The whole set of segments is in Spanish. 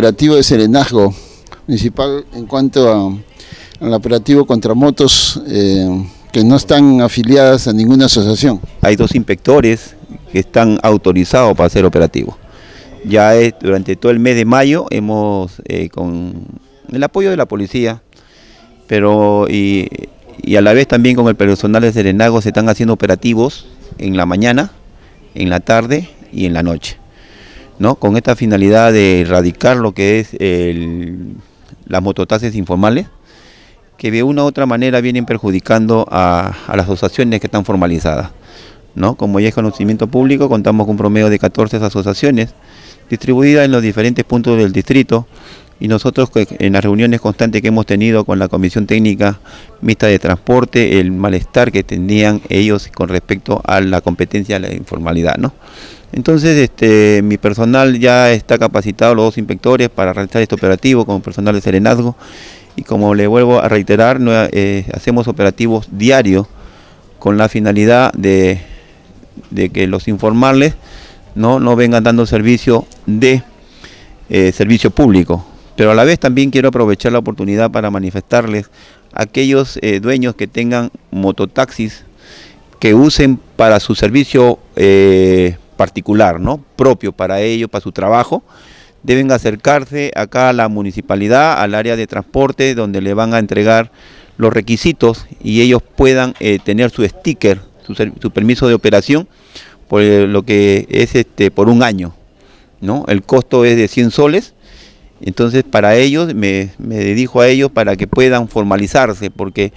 operativo de serenazgo municipal en cuanto al operativo contra motos eh, que no están afiliadas a ninguna asociación. Hay dos inspectores que están autorizados para hacer operativo. Ya durante todo el mes de mayo hemos, eh, con el apoyo de la policía, pero y, y, a la vez también con el personal de Serenago se están haciendo operativos en la mañana, en la tarde y en la noche. Con esta finalidad de erradicar lo que es las mototaxis informales, que de una u otra manera vienen perjudicando a, las asociaciones que están formalizadas. ¿no? Como ya es conocimiento público, contamos con un promedio de 14 asociaciones distribuidas en los diferentes puntos del distrito, y nosotros en las reuniones constantes que hemos tenido con la Comisión Técnica Mixta de Transporte, el malestar que tenían ellos con respecto a la competencia de la informalidad, ¿no? Entonces, este, mi personal ya está capacitado, los dos inspectores, para realizar este operativo como personal de serenazgo y como le vuelvo a reiterar, eh, hacemos operativos diarios con la finalidad de, que los informales no, no vengan dando servicio de eh, servicio público, pero a la vez también quiero aprovechar la oportunidad para manifestarles a aquellos eh, dueños que tengan mototaxis que usen para su servicio eh, particular, ¿no? propio para ellos, para su trabajo, deben acercarse acá a la municipalidad, al área de transporte, donde le van a entregar los requisitos y ellos puedan eh, tener su sticker, su, su, permiso de operación, por lo que es este, por un año. ¿no? El costo es de 100 soles entonces para ellos me, me a ellos para que puedan formalizarse, porque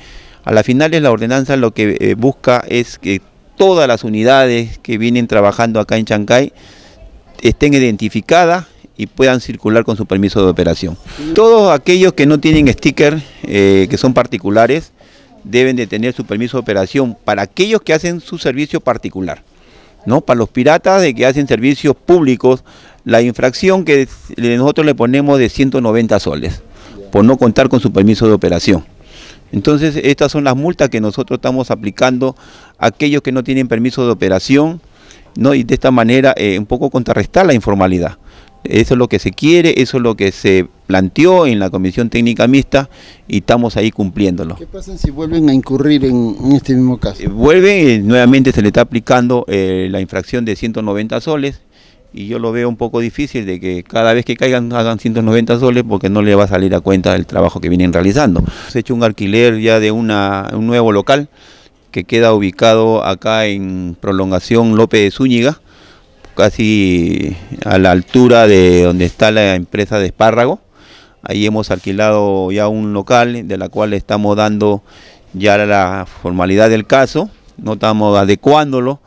a la final es la ordenanza lo que eh, busca es que todas las unidades que vienen trabajando acá en Chancay estén identificadas y puedan circular con su permiso de operación. Todos aquellos que no tienen sticker, eh, que son particulares, deben de tener su permiso de operación para aquellos que hacen su servicio particular. ¿no? Para los piratas de que hacen servicios públicos, la infracción que nosotros le ponemos de 190 soles por no contar con su permiso de operación. Entonces, estas son las multas que nosotros estamos aplicando a aquellos que no tienen permiso de operación, ¿no? Y de esta manera eh, un poco contrarrestar la informalidad. Eso es lo que se quiere, eso es lo que se planteó en la Comisión Técnica Mixta y estamos ahí cumpliéndolo. ¿Qué pasa si vuelven a incurrir en, este mismo caso? Eh, vuelven y eh, nuevamente se le está aplicando eh, la infracción de 190 soles y yo lo veo un poco difícil de que cada vez que caigan hagan 190 soles porque no le va a salir a cuenta el trabajo que vienen realizando. Se ha hecho un alquiler ya de un nuevo local que queda ubicado acá en prolongación López de Zúñiga, casi a la altura de donde está la empresa de espárrago Ahí hemos alquilado ya un local de la cual estamos dando ya la formalidad del caso, no estamos adecuándolo,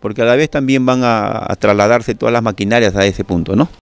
porque a la vez también van a, trasladarse todas las maquinarias a ese punto, ¿no?